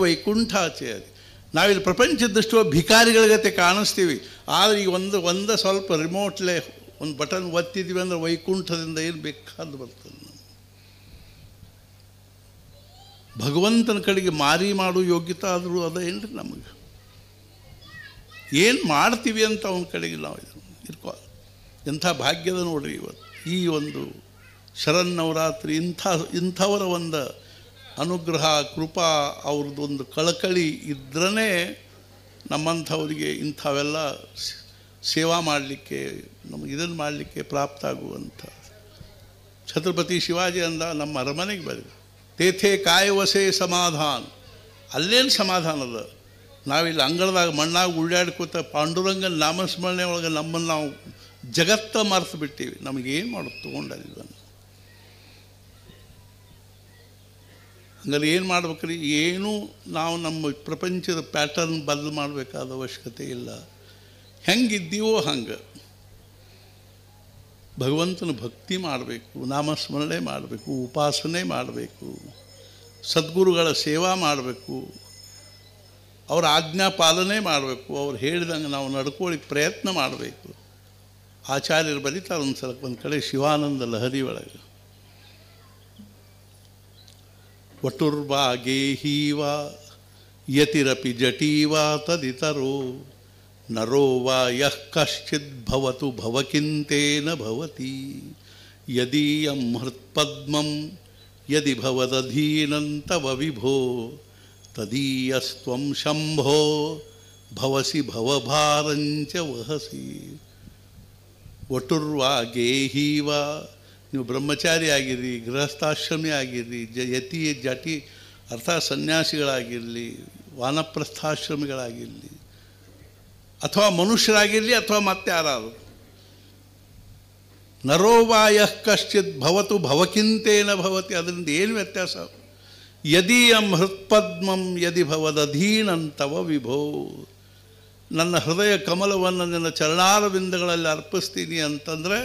ಆಚೆ ಅದು ನಾವಿಲ್ಲಿ ಭಿಕಾರಿಗಳ ಜೊತೆ ಕಾಣಿಸ್ತೀವಿ ಆದರೆ ಈ ಒಂದು ಒಂದು ಸ್ವಲ್ಪ ರಿಮೋಟ್ಲೆ ಒಂದು ಬಟನ್ ಒತ್ತಿದ್ವಿ ಅಂದರೆ ವೈಕುಂಠದಿಂದ ಏನು ಬೇಕಾದ್ರೂ ಬರ್ತದೆ ಭಗವಂತನ ಕಡೆಗೆ ಮಾರಿ ಮಾಡೋ ಯೋಗ್ಯತೆ ಆದರೂ ಏನು ರೀ ನಮಗೆ ಏನು ಮಾಡ್ತೀವಿ ಅಂತ ಅವನ ಕಡೆಗೆ ನಾವು ಇರ್ಕೋ ಎಂಥ ಭಾಗ್ಯದ ನೋಡ್ರಿ ಇವತ್ತು ಈ ಒಂದು ಶರನ್ನವರಾತ್ರಿ ಇಂಥ ಇಂಥವರ ಒಂದು ಅನುಗ್ರಹ ಕೃಪಾ ಅವ್ರದ್ದೊಂದು ಕಳಕಳಿ ಇದ್ರೇ ನಮ್ಮಂಥವರಿಗೆ ಇಂಥವೆಲ್ಲ ಸೇವಾ ಮಾಡಲಿಕ್ಕೆ ನಮಗೆ ಇದನ್ನು ಮಾಡಲಿಕ್ಕೆ ಪ್ರಾಪ್ತ ಆಗುವಂಥ ಛತ್ರಪತಿ ಶಿವಾಜಿ ಅಂದ ನಮ್ಮ ಅರಮನೆಗೆ ಬರೀ ತೇಥೆ ಕಾಯವಸೆ ಸಮಾಧಾನ ಅಲ್ಲೇನು ಸಮಾಧಾನ ಅದ ನಾವಿಲ್ಲಿ ಅಂಗಳದಾಗ ಮಣ್ಣಾಗ ಉಳ್ಳಾಡ್ಕೋತ ಪಾಂಡುರಂಗನ ನಾಮಸ್ಮರಣೆ ಒಳಗೆ ನಮ್ಮನ್ನು ನಾವು ಜಗತ್ತ ಮರೆತು ಬಿಟ್ಟೇವೆ ನಮಗೇನು ಮಾಡೋದು ತೊಗೊಂಡಲ್ಲಿ ಹಂಗಲ್ಲಿ ಏನು ಮಾಡ್ಬೇಕ್ರಿ ಏನೂ ನಾವು ನಮ್ಮ ಪ್ರಪಂಚದ ಪ್ಯಾಟರ್ನ್ ಬದಲು ಮಾಡಬೇಕಾದ ಅವಶ್ಯಕತೆ ಇಲ್ಲ ಹೆಂಗಿದ್ದೀವೋ ಹಂಗೆ ಭಗವಂತನ ಭಕ್ತಿ ಮಾಡಬೇಕು ನಾಮಸ್ಮರಣೆ ಮಾಡಬೇಕು ಉಪಾಸನೆ ಮಾಡಬೇಕು ಸದ್ಗುರುಗಳ ಸೇವಾ ಮಾಡಬೇಕು ಅವರ ಆಜ್ಞಾ ಪಾಲನೆ ಮಾಡಬೇಕು ಅವ್ರು ಹೇಳಿದಂಗೆ ನಾವು ನಡ್ಕೊಳ್ಳಿಕ್ಕೆ ಪ್ರಯತ್ನ ಮಾಡಬೇಕು ಆಚಾರ್ಯರು ಬರೀತಾರೆ ಒಂದು ಸಲ ಒಂದು ಕಡೆ ಶಿವಾನಂದ ಲಹರಿ ಒಳಗೆ वटुर्वागेहीवा यतिरपि जटीवा तदितरो नरो वा यः कश्चिद्भवतु न भवति यदीयं हृत्पद्मं यदि भवदधीनं तव विभो तदीयस्त्वं शम्भो भवसि भवभारञ्च वहसि वटुर्वा गेही वा ನೀವು ಬ್ರಹ್ಮಚಾರಿ ಆಗಿರಲಿ ಗೃಹಸ್ಥಾಶ್ರಮಿ ಆಗಿರಲಿ ಜ ಯತಿ ಜಟಿ ಅರ್ಥ ಸನ್ಯಾಸಿಗಳಾಗಿರಲಿ ವಾನಪ್ರಸ್ಥಾಶ್ರಮಿಗಳಾಗಿರಲಿ ಅಥವಾ ಮನುಷ್ಯರಾಗಿರಲಿ ಅಥವಾ ಮತ್ತೆ ಯಾರಾದರೂ ನರೋವಾಯ ಕಶ್ಚಿತ್ ಭವತು ಭವಕಿಂತೇನ ಭವತಿ ಅದರಿಂದ ಏನು ವ್ಯತ್ಯಾಸ ಯದೀಯಂ ಹೃತ್ಪದ್ಮಂ ಯದಿ ಭವದಧೀನಂತವ ವಿಭೋ ನನ್ನ ಹೃದಯ ಕಮಲವನ್ನು ನಿನ್ನ ಚರಣಾರವಿಂದಗಳಲ್ಲಿ ಅರ್ಪಿಸ್ತೀನಿ ಅಂತಂದರೆ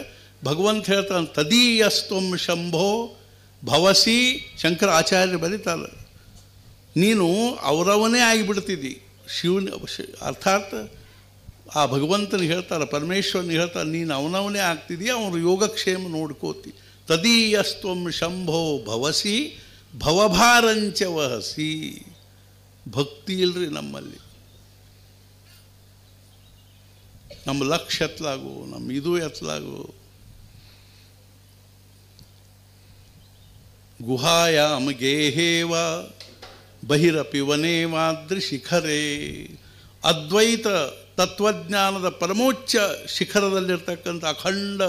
ಭಗವಂತ ಹೇಳ್ತಾನೆ ತದೀಯಸ್ತ್ವಂ ಶಂಭೋ ಭವಸಿ ಶಂಕರ ಆಚಾರ್ಯರು ಬರೀತಾರೆ ನೀನು ಅವರವನೇ ಆಗಿಬಿಡ್ತಿದ್ದಿ ಶಿವನ ಅರ್ಥಾತ್ ಆ ಭಗವಂತನಿಗೆ ಹೇಳ್ತಾರೆ ಪರಮೇಶ್ವರನ ಹೇಳ್ತಾರೆ ನೀನು ಅವನವನೇ ಆಗ್ತಿದ್ದೀಯ ಅವನು ಯೋಗಕ್ಷೇಮ ನೋಡ್ಕೋತಿ ತದೀಯಸ್ತ್ವಂ ಶಂಭೋ ಭವಸಿ ಭವಭಾರಂಚ ವಹಸಿ ಭಕ್ತಿ ಇಲ್ರಿ ನಮ್ಮಲ್ಲಿ ನಮ್ಮ ಲಕ್ಷ ಎತ್ತಲಾಗು ನಮ್ಮ ಇದು ಎತ್ತಲಾಗು ಗುಹಾಯಾಂ ಗೇಹೇವ ಬಹಿರಪಿ ವನೇವಾದ್ರಿ ಶಿಖರೇ ಅದ್ವೈತ ತತ್ವಜ್ಞಾನದ ಪರಮೋಚ್ಚ ಶಿಖರದಲ್ಲಿರ್ತಕ್ಕಂಥ ಅಖಂಡ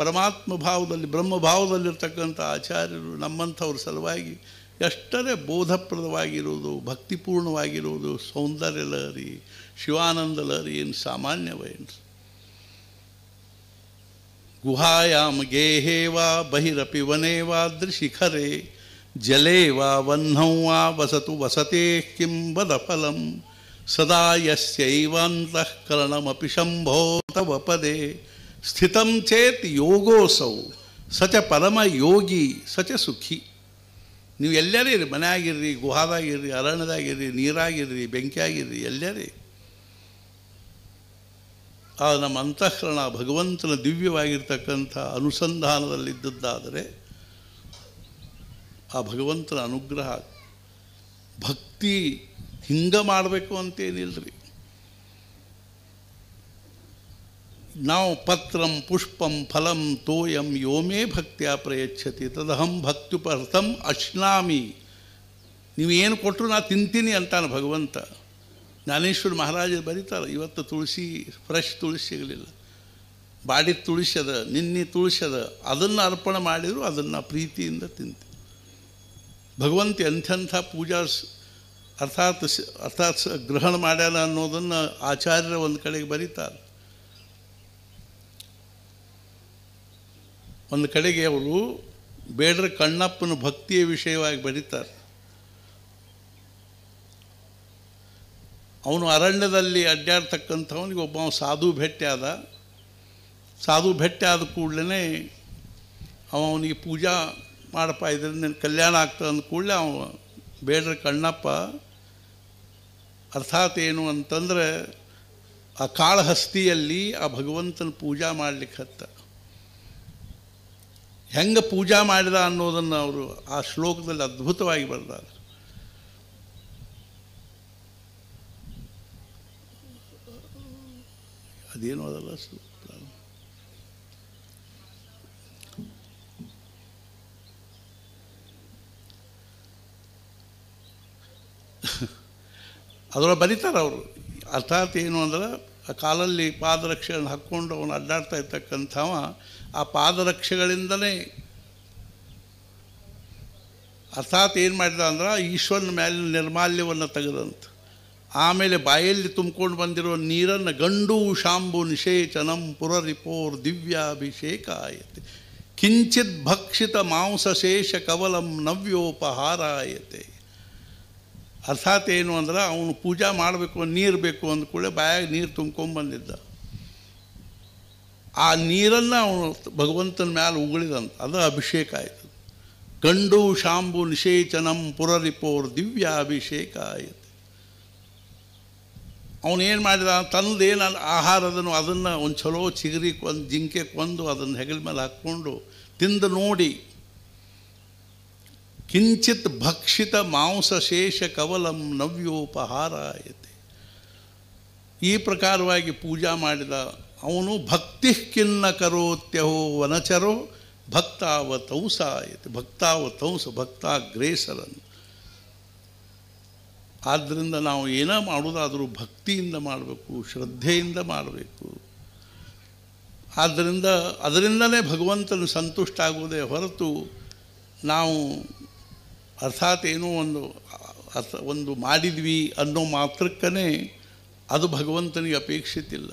ಪರಮಾತ್ಮ ಭಾವದಲ್ಲಿ ಬ್ರಹ್ಮಭಾವದಲ್ಲಿರ್ತಕ್ಕಂಥ ಆಚಾರ್ಯರು ನಮ್ಮಂಥವ್ರ ಸಲುವಾಗಿ ಎಷ್ಟರೇ ಬೋಧಪ್ರದವಾಗಿರುವುದು ಭಕ್ತಿಪೂರ್ಣವಾಗಿರುವುದು ಸೌಂದರ್ಯ ಲಹರಿ ಶಿವಾನಂದ ಲಹರಿ ಏನು ಸಾಮಾನ್ಯವೇನು ಗುಹಾಯಾಮ ಗೇಹೇ ವಾ ಬಹಿರಪಿ ವನೆ ವಾ ದೃಶಿಖರೆ ಜಲೇ ವಾ ವಹ್ನೌ ವಾ ವಸತು ವಸತೆ ಕಿಂ ವದ ಫಲಂ ಸದಾ ಯಸ್ಯೈವಾಂತಃಕರಣಮಿ ಶಂಭೋ ತವ ಪದೇ ಸ್ಥಿತಂ ಚೇತ್ ಯೋಗೋಸೌ ಸಚ ಪರಮ ಯೋಗಿ ಸಚ ಸುಖಿ ನೀವು ಎಲ್ಲರೇ ಇರಿ ಮನೆಯಾಗಿರ್ರಿ ಗುಹಾದಾಗಿರ್ರಿ ಅರಣ್ಯದಾಗಿರ್ರಿ ನೀರಾಗಿರ್ರಿ ಬೆಂಕಿಯಾಗಿರ್ರಿ ಎಲ್ಲರೇ ಆ ನಮ್ಮ ಅಂತಃಕರಣ ಭಗವಂತನ ದಿವ್ಯವಾಗಿರ್ತಕ್ಕಂಥ ಅನುಸಂಧಾನದಲ್ಲಿದ್ದದ್ದಾದರೆ ಆ ಭಗವಂತನ ಅನುಗ್ರಹ ಭಕ್ತಿ ಹಿಂಗೆ ಮಾಡಬೇಕು ಅಂತೇನಿಲ್ಲರಿ ನಾವು ಪತ್ರಂ ಪುಷ್ಪಂ ಫಲಂ ತೋಯಂ ಯೋಮೇ ಭಕ್ತಿಯ ಪ್ರಯಚ್ಛತಿ ತದಹಂ ಭಕ್ತಿಪರ್ಥಂ ಅಶ್ನಾಮಿ ನೀವೇನು ಕೊಟ್ಟರು ನಾ ತಿಂತೀನಿ ಅಂತಾನೆ ಭಗವಂತ ಜ್ಞಾನೇಶ್ವರ ಮಹಾರಾಜರು ಬರೀತಾರೆ ಇವತ್ತು ತುಳಸಿ ಫ್ರೆಶ್ ತುಳಸಿ ಸಿಗಲಿಲ್ಲ ಬಾಡಿದ ತುಳಸಿ ನಿನ್ನೆ ತುಳಸಿ ಅದನ್ನು ಅರ್ಪಣೆ ಮಾಡಿದರೂ ಅದನ್ನು ಪ್ರೀತಿಯಿಂದ ತಿಂತ ಭಗವಂತ ಎಂಥೆಂಥ ಪೂಜಾ ಅರ್ಥಾತ್ ಅರ್ಥಾತ್ ಗ್ರಹಣ ಮಾಡ್ಯಾನ ಅನ್ನೋದನ್ನು ಆಚಾರ್ಯರ ಒಂದು ಕಡೆಗೆ ಬರೀತಾರೆ ಒಂದು ಕಡೆಗೆ ಅವರು ಬೇಡ್ರ ಕಣ್ಣಪ್ಪನ ಭಕ್ತಿಯ ವಿಷಯವಾಗಿ ಬರೀತಾರೆ ಅವನು ಅರಣ್ಯದಲ್ಲಿ ಅಡ್ಡಾಡ್ತಕ್ಕಂಥವನಿಗೆ ಒಬ್ಬ ಸಾಧು ಭೇಟಿಯಾದ ಸಾಧು ಭೇಟಿಯಾದ ಕೂಡಲೇ ಅವನಿಗೆ ಪೂಜಾ ಮಾಡಪ್ಪ ಇದರಿಂದ ನನ್ನ ಕಲ್ಯಾಣ ಆಗ್ತದೆ ಅಂದ ಕೂಡಲೇ ಅವ ಬೇಡ್ರ ಕಣ್ಣಪ್ಪ ಅರ್ಥಾತ್ ಏನು ಅಂತಂದರೆ ಆ ಕಾಳಹಸ್ತಿಯಲ್ಲಿ ಆ ಭಗವಂತನ ಪೂಜಾ ಮಾಡಲಿಕ್ಕೆ ಹತ್ತ ಹೆಂಗೆ ಪೂಜಾ ಮಾಡಿದ ಅನ್ನೋದನ್ನು ಅವರು ಆ ಶ್ಲೋಕದಲ್ಲಿ ಅದ್ಭುತವಾಗಿ ಬರ್ದಾರೆ ಅದೇನು ಅದಲ್ಲ ಸೂತ್ರ ಅದರೊಳಗೆ ಬರೀತಾರೆ ಅವರು ಅರ್ಥಾತ್ ಏನು ಅಂದ್ರೆ ಆ ಕಾಲಲ್ಲಿ ಪಾದರಕ್ಷೆಗಳನ್ನ ಹಾಕ್ಕೊಂಡು ಅವನು ಅಡ್ಡಾಡ್ತಾ ಇರ್ತಕ್ಕಂಥವ ಆ ಪಾದರಕ್ಷೆಗಳಿಂದಲೇ ಅರ್ಥಾತ್ ಏನು ಮಾಡಿದ ಅಂದ್ರೆ ಈಶ್ವರನ ಮೇಲೆ ನಿರ್ಮಾಲ್ಯವನ್ನು ತೆಗೆದಂತ ಆಮೇಲೆ ಬಾಯಲ್ಲಿ ತುಂಬಿಕೊಂಡು ಬಂದಿರುವ ನೀರನ್ನು ಗಂಡು ಶಾಂಬು ನಿಷೇಚನಂ ಪುರರಿಪೋರ್ ದಿವ್ಯಾಭಿಷೇಕ ಆಯತೆ ಕಿಂಚಿತ್ ಭಕ್ಷಿತ ಮಾಂಸಶೇಷ ಕವಲಂ ನವ್ಯೋಪಹಾರಾಯತೆ ಅರ್ಥಾತ್ ಏನು ಅಂದ್ರೆ ಅವನು ಪೂಜಾ ಮಾಡಬೇಕು ನೀರು ಬೇಕು ಅಂದ ಕೂಡಲೇ ಬಾಯಾಗ ನೀರು ತುಂಬ್ಕೊಂಡು ಬಂದಿದ್ದ ಆ ನೀರನ್ನು ಅವನು ಭಗವಂತನ ಮೇಲೆ ಉಗುಳಿದಂತ ಅದು ಅಭಿಷೇಕ ಆಯಿತು ಗಂಡು ಶಾಂಬು ನಿಷೇಚನಂ ಪುರರಿಪೋರ್ ದಿವ್ಯಾಭಿಷೇಕ ಆಯಿತು ಅವನೇನು ಮಾಡಿದ ತಂದು ಏನು ಆಹಾರದನ್ನು ಅದನ್ನು ಒಂದು ಚಲೋ ಚಿಗರಿ ಕೊಂದು ಜಿಂಕೆ ಕೊಂದು ಅದನ್ನು ಹೆಗಲ ಮೇಲೆ ಹಾಕ್ಕೊಂಡು ತಿಂದು ನೋಡಿ ಕಿಂಚಿತ್ ಭಕ್ಷಿತ ಮಾಂಸ ಶೇಷ ಕವಲಂ ನವ್ಯೋಪಹಾರ ಐತಿ ಈ ಪ್ರಕಾರವಾಗಿ ಪೂಜಾ ಮಾಡಿದ ಅವನು ಭಕ್ತಿ ಖಿನ್ನ ಕರೋತ್ಯಹೋ ವನಚರೋ ಭಕ್ತಾವತೌಸ ಐತಿ ಭಕ್ತ ಭಕ್ತಾಗ್ರೇಸರನ್ನು ಆದ್ದರಿಂದ ನಾವು ಏನೋ ಮಾಡೋದಾದರೂ ಭಕ್ತಿಯಿಂದ ಮಾಡಬೇಕು ಶ್ರದ್ಧೆಯಿಂದ ಮಾಡಬೇಕು ಆದ್ದರಿಂದ ಅದರಿಂದಲೇ ಭಗವಂತನು ಸಂತುಷ್ಟ ಆಗುವುದೇ ಹೊರತು ನಾವು ಅರ್ಥಾತ್ ಏನೋ ಒಂದು ಅರ್ಥ ಒಂದು ಮಾಡಿದ್ವಿ ಅನ್ನೋ ಮಾತ್ರಕ್ಕೇ ಅದು ಭಗವಂತನಿಗೆ ಅಪೇಕ್ಷಿತಿಲ್ಲ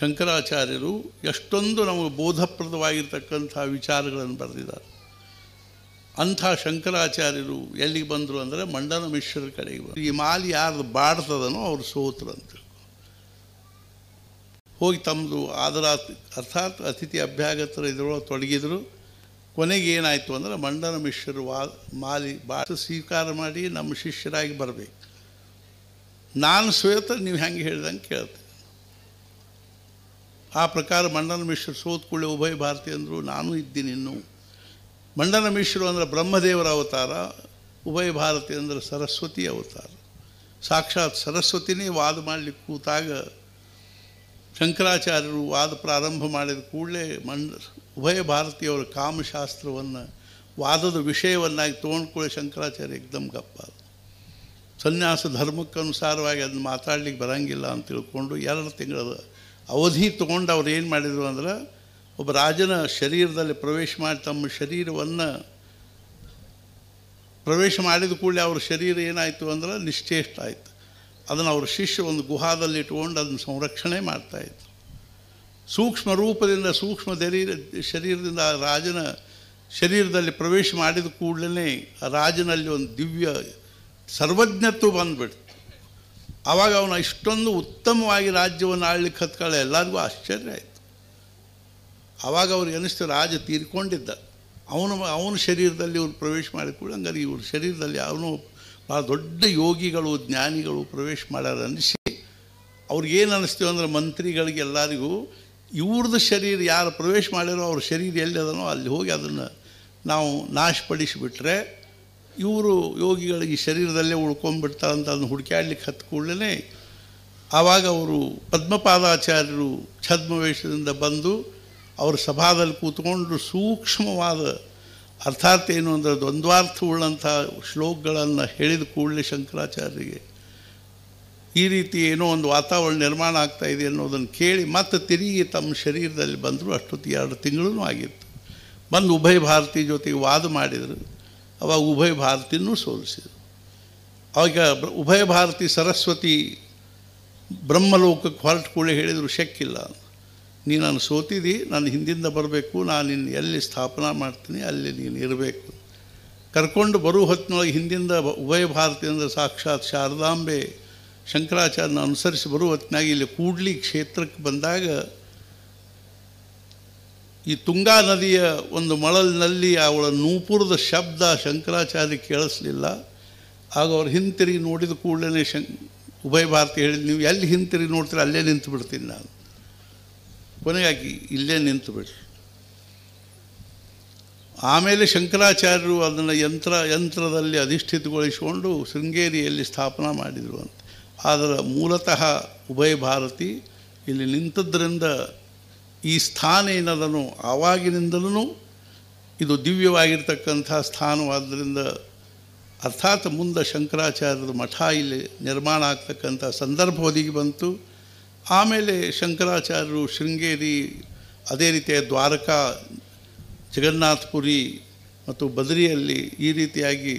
ಶಂಕರಾಚಾರ್ಯರು ಎಷ್ಟೊಂದು ನಮಗೆ ಬೋಧಪ್ರದವಾಗಿರ್ತಕ್ಕಂಥ ವಿಚಾರಗಳನ್ನು ಬರೆದಿದ್ದಾರೆ ಅಂಥ ಶಂಕರಾಚಾರ್ಯರು ಎಲ್ಲಿಗೆ ಬಂದರು ಅಂದರೆ ಮಂಡನ ಮಿಶ್ರರ ಕಡೆಗೆ ಬಂದರು ಈ ಮಾಲಿ ಯಾರು ಬಾಡ್ತದನೋ ಅವರು ಸೋತರು ಅಂತ ಹೋಗಿ ತಮ್ಮದು ಆದರ ಅರ್ಥಾತ್ ಅತಿಥಿ ಅಭ್ಯಾಗತರ ಇದ್ರೊಳಗೆ ತೊಡಗಿದ್ರು ಕೊನೆಗೆ ಏನಾಯಿತು ಅಂದರೆ ಮಂಡನ ಮಿಶ್ರರು ವಾ ಮಾಲಿ ಬಾಟ ಸ್ವೀಕಾರ ಮಾಡಿ ನಮ್ಮ ಶಿಷ್ಯರಾಗಿ ಬರಬೇಕು ನಾನು ಸೋತ ನೀವು ಹೆಂಗೆ ಹೇಳ್ದಂಗೆ ಕೇಳ್ತೇನೆ ಆ ಪ್ರಕಾರ ಮಂಡನ ಮಿಶ್ರ ಸೋತ್ಕೊಳ್ಳಿ ಉಭಯ ಭಾರತೀಯ ಅಂದರು ನಾನು ಇದ್ದೀನಿ ಇನ್ನೂ ಮಂಡನ ಮಿಶ್ರು ಅಂದರೆ ಬ್ರಹ್ಮದೇವರ ಅವತಾರ ಉಭಯ ಭಾರತಿ ಅಂದರೆ ಸರಸ್ವತಿ ಅವತಾರ ಸಾಕ್ಷಾತ್ ಸರಸ್ವತಿನೇ ವಾದ ಮಾಡಲಿಕ್ಕೆ ಕೂತಾಗ ಶಂಕರಾಚಾರ್ಯರು ವಾದ ಪ್ರಾರಂಭ ಮಾಡಿದ ಕೂಡಲೇ ಮಂಡ ಉಭಯ ಭಾರತೀಯವರ ಕಾಮಶಾಸ್ತ್ರವನ್ನು ವಾದದ ವಿಷಯವನ್ನಾಗಿ ತೊಗೊಂಡ್ಕೊಳ್ಳಿ ಶಂಕರಾಚಾರ್ಯ ಎಕ್ದಮ್ ಗಪ್ಪ ಸನ್ಯಾಸ ಧರ್ಮಕ್ಕನುಸಾರವಾಗಿ ಅದನ್ನು ಮಾತಾಡ್ಲಿಕ್ಕೆ ಬರೋಂಗಿಲ್ಲ ಅಂತ ತಿಳ್ಕೊಂಡು ಎರಡು ತಿಂಗಳ ಅವಧಿ ತೊಗೊಂಡು ಅವ್ರು ಏನು ಮಾಡಿದರು ಅಂದ್ರೆ ಒಬ್ಬ ರಾಜನ ಶರೀರದಲ್ಲಿ ಪ್ರವೇಶ ಮಾಡಿ ತಮ್ಮ ಶರೀರವನ್ನು ಪ್ರವೇಶ ಮಾಡಿದ ಕೂಡಲೇ ಅವ್ರ ಶರೀರ ಏನಾಯಿತು ಅಂದ್ರೆ ನಿಶ್ಚೇಷ್ಟ ಆಯಿತು ಅದನ್ನು ಅವ್ರ ಶಿಷ್ಯ ಒಂದು ಗುಹಾದಲ್ಲಿ ಇಟ್ಕೊಂಡು ಅದನ್ನು ಸಂರಕ್ಷಣೆ ಮಾಡ್ತಾಯಿತ್ತು ಸೂಕ್ಷ್ಮ ರೂಪದಿಂದ ಸೂಕ್ಷ್ಮ ಧರೀರ ಶರೀರದಿಂದ ಆ ರಾಜನ ಶರೀರದಲ್ಲಿ ಪ್ರವೇಶ ಮಾಡಿದ ಕೂಡಲೇ ರಾಜನಲ್ಲಿ ಒಂದು ದಿವ್ಯ ಸರ್ವಜ್ಞತ್ವ ಬಂದುಬಿಡ್ತು ಆವಾಗ ಅವನು ಇಷ್ಟೊಂದು ಉತ್ತಮವಾಗಿ ರಾಜ್ಯವನ್ನು ಆಳ್ಲಿಕ್ಕೆ ಹತ್ಕೊಳ್ಳೋ ಎಲ್ಲರಿಗೂ ಆಶ್ಚರ್ಯ ಆಯಿತು ಆವಾಗ ಅವ್ರಿಗೆ ಅನಿಸ್ತು ರಾಜ ತೀರ್ಕೊಂಡಿದ್ದ ಅವನು ಅವನ ಶರೀರದಲ್ಲಿ ಇವ್ರು ಪ್ರವೇಶ ಮಾಡಿ ಕೂಡ ಹಂಗಾರೆ ಇವ್ರ ಶರೀರದಲ್ಲಿ ಅವನು ಭಾಳ ದೊಡ್ಡ ಯೋಗಿಗಳು ಜ್ಞಾನಿಗಳು ಪ್ರವೇಶ ಮಾಡ್ಯಾರ ಅನಿಸಿ ಅವ್ರಿಗೇನು ಅನ್ನಿಸ್ತೇವೆ ಅಂದರೆ ಎಲ್ಲರಿಗೂ ಇವ್ರದ್ದು ಶರೀರ ಯಾರು ಪ್ರವೇಶ ಮಾಡಿರೋ ಅವ್ರ ಶರೀರ ಎಲ್ಲಿ ಅಲ್ಲಿ ಹೋಗಿ ಅದನ್ನು ನಾವು ನಾಶಪಡಿಸಿಬಿಟ್ರೆ ಇವರು ಯೋಗಿಗಳಿಗೆ ಶರೀರದಲ್ಲೇ ಅಂತ ಅದನ್ನು ಹುಡುಕಾಡ್ಲಿಕ್ಕೆ ಹತ್ತು ಕೂಡಲೇ ಆವಾಗ ಅವರು ಪದ್ಮಪಾದಾಚಾರ್ಯರು ಛದ್ಮವೇಷದಿಂದ ಬಂದು ಅವರು ಸಭಾದಲ್ಲಿ ಕೂತ್ಕೊಂಡು ಸೂಕ್ಷ್ಮವಾದ ಅರ್ಥಾರ್ಥ ಏನು ಅಂದರೆ ದ್ವಂದ್ವಾರ್ಥವುಳ್ಳಂಥ ಶ್ಲೋಕಗಳನ್ನು ಹೇಳಿದ ಕೂಡಲೇ ಶಂಕರಾಚಾರ್ಯರಿಗೆ ಈ ರೀತಿ ಏನೋ ಒಂದು ವಾತಾವರಣ ನಿರ್ಮಾಣ ಆಗ್ತಾ ಇದೆ ಅನ್ನೋದನ್ನು ಕೇಳಿ ಮತ್ತೆ ತಿರುಗಿ ತಮ್ಮ ಶರೀರದಲ್ಲಿ ಬಂದರೂ ಅಷ್ಟೊತ್ತಿಗೆ ಎರಡು ತಿಂಗಳೂ ಆಗಿತ್ತು ಬಂದು ಉಭಯ ಭಾರತಿ ಜೊತೆಗೆ ವಾದ ಮಾಡಿದರು ಅವಾಗ ಉಭಯ ಭಾರತಿನೂ ಸೋಲಿಸಿದರು ಅವಾಗ ಉಭಯ ಭಾರತಿ ಸರಸ್ವತಿ ಬ್ರಹ್ಮಲೋಕಕ್ಕೆ ಹೊರಟು ಕೂಡ ಹೇಳಿದರು ಶಕ್ಕಿಲ್ಲ ನೀ ನಾನು ಸೋತಿದ್ದಿ ನಾನು ಹಿಂದಿಂದ ಬರಬೇಕು ನಾನು ನಿನ್ನ ಎಲ್ಲಿ ಸ್ಥಾಪನಾ ಮಾಡ್ತೀನಿ ಅಲ್ಲಿ ನೀನು ಇರಬೇಕು ಕರ್ಕೊಂಡು ಬರುವ ಹೊತ್ತಿನೊಳಗೆ ಹಿಂದಿಂದ ಉಭಯ ಭಾರತೀಯಂದ ಸಾಕ್ಷಾತ್ ಶಾರದಾಂಬೆ ಶಂಕರಾಚಾರ್ಯನ ಅನುಸರಿಸಿ ಬರುವ ಹೊತ್ತಿನಾಗಿ ಇಲ್ಲಿ ಕೂಡ್ಲಿ ಕ್ಷೇತ್ರಕ್ಕೆ ಬಂದಾಗ ಈ ತುಂಗಾ ನದಿಯ ಒಂದು ಮಳಲಿನಲ್ಲಿ ಅವಳ ನೂಪುರದ ಶಬ್ದ ಶಂಕರಾಚಾರ್ಯ ಕೇಳಿಸ್ಲಿಲ್ಲ ಆಗ ಅವ್ರು ಹಿಂತಿರುಗಿ ನೋಡಿದ ಕೂಡಲೇ ಶಂ ಉಭಯ ಭಾರತಿ ಹೇಳಿದ ನೀವು ಎಲ್ಲಿ ಹಿಂತಿರುಗಿ ನೋಡ್ತೀರ ಅಲ್ಲೇ ನಿಂತು ಬಿಡ್ತೀನಿ ನಾನು ಕೊನೆಗಾಗಿ ಇಲ್ಲೇ ನಿಂತು ಬಿಡ್ರಿ ಆಮೇಲೆ ಶಂಕರಾಚಾರ್ಯರು ಅದನ್ನು ಯಂತ್ರ ಯಂತ್ರದಲ್ಲಿ ಅಧಿಷ್ಠಿತಗೊಳಿಸಿಕೊಂಡು ಶೃಂಗೇರಿಯಲ್ಲಿ ಸ್ಥಾಪನಾ ಮಾಡಿದರು ಅಂತ ಆದರೆ ಮೂಲತಃ ಉಭಯ ಭಾರತಿ ಇಲ್ಲಿ ನಿಂತದ್ರಿಂದ ಈ ಸ್ಥಾನ ಏನದನು ಆವಾಗಿನಿಂದಲೂ ಇದು ದಿವ್ಯವಾಗಿರ್ತಕ್ಕಂಥ ಸ್ಥಾನವಾದ್ದರಿಂದ ಅರ್ಥಾತ್ ಮುಂದೆ ಶಂಕರಾಚಾರ್ಯರ ಮಠ ಇಲ್ಲಿ ನಿರ್ಮಾಣ ಆಗ್ತಕ್ಕಂಥ ಸಂದರ್ಭ ಒದಗಿ ಬಂತು ಆಮೇಲೆ ಶಂಕರಾಚಾರ್ಯರು ಶೃಂಗೇರಿ ಅದೇ ರೀತಿಯ ದ್ವಾರಕಾ ಜಗನ್ನಾಥಪುರಿ ಮತ್ತು ಬದರಿಯಲ್ಲಿ ಈ ರೀತಿಯಾಗಿ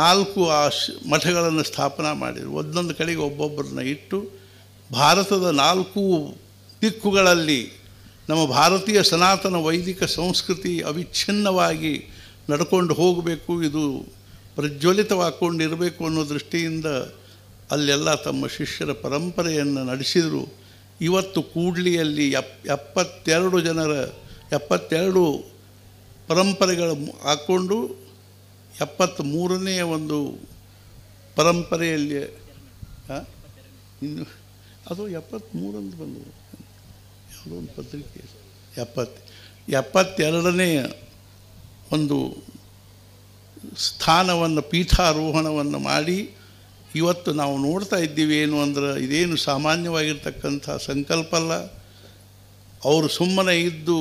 ನಾಲ್ಕು ಆ ಮಠಗಳನ್ನು ಸ್ಥಾಪನಾ ಮಾಡಿದರು ಒಂದೊಂದು ಕಡೆಗೆ ಒಬ್ಬೊಬ್ಬರನ್ನ ಇಟ್ಟು ಭಾರತದ ನಾಲ್ಕು ದಿಕ್ಕುಗಳಲ್ಲಿ ನಮ್ಮ ಭಾರತೀಯ ಸನಾತನ ವೈದಿಕ ಸಂಸ್ಕೃತಿ ಅವಿಚ್ಛಿನ್ನವಾಗಿ ನಡ್ಕೊಂಡು ಹೋಗಬೇಕು ಇದು ಪ್ರಜ್ವಲಿತವಾಗ್ಕೊಂಡಿರಬೇಕು ಅನ್ನೋ ದೃಷ್ಟಿಯಿಂದ ಅಲ್ಲೆಲ್ಲ ತಮ್ಮ ಶಿಷ್ಯರ ಪರಂಪರೆಯನ್ನು ನಡೆಸಿದರು ಇವತ್ತು ಕೂಡ್ಲಿಯಲ್ಲಿ ಎಪ್ ಎಪ್ಪತ್ತೆರಡು ಜನರ ಎಪ್ಪತ್ತೆರಡು ಪರಂಪರೆಗಳು ಹಾಕ್ಕೊಂಡು ಮೂರನೆಯ ಒಂದು ಪರಂಪರೆಯಲ್ಲಿ ಇನ್ನು ಅದು ಎಪ್ಪತ್ತ್ಮೂರಂದು ಬಂದವು ಯಾವುದೋ ಒಂದು ಪತ್ರಿಕೆ ಎಪ್ಪತ್ತು ಎಪ್ಪತ್ತೆರಡನೆಯ ಒಂದು ಸ್ಥಾನವನ್ನು ಪೀಠಾರೋಹಣವನ್ನು ಮಾಡಿ ಇವತ್ತು ನಾವು ನೋಡ್ತಾ ಇದ್ದೀವಿ ಏನು ಅಂದ್ರೆ ಇದೇನು ಸಾಮಾನ್ಯವಾಗಿರ್ತಕ್ಕಂಥ ಸಂಕಲ್ಪ ಅಲ್ಲ ಅವರು ಸುಮ್ಮನೆ ಇದ್ದು